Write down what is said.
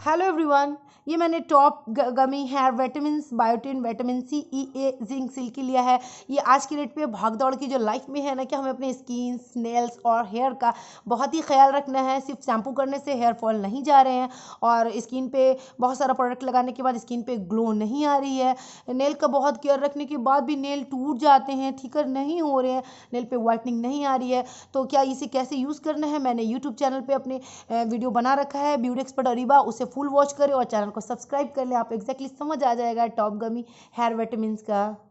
hello everyone ये मैंने top gummy hair vitamin biotin vitamin C E A zinc silky लिया है ये आज की डेट पे भाग दौड़ की जो लाइफ में है ना कि हमें अपने स्किन नेल्स और हेयर का बहुत ही ख्याल रखना है सिर्फ शैम्पू करने से हेयर फॉल नहीं जा रहे हैं और स्किन पे बहुत सारा प्रोडक्ट लगाने के बाद स्किन पे ग्लो नहीं आ रही है नेल का बहुत केयर रखने के बाद भी नेल टूट जाते हैं थिकर नहीं हो रहे हैं नेल पर वाइटनिंग नहीं आ रही है तो क्या इसे कैसे यूज़ करना है मैंने यूट्यूब चैनल पर अपने वीडियो बना रखा है ब्यूटी एक्सपर्ट अरीबा उसे से फुल वॉच करें और चैनल को सब्सक्राइब कर लें आप एग्जैक्टली समझ आ जाएगा टॉप गमी हेयर विटामिन का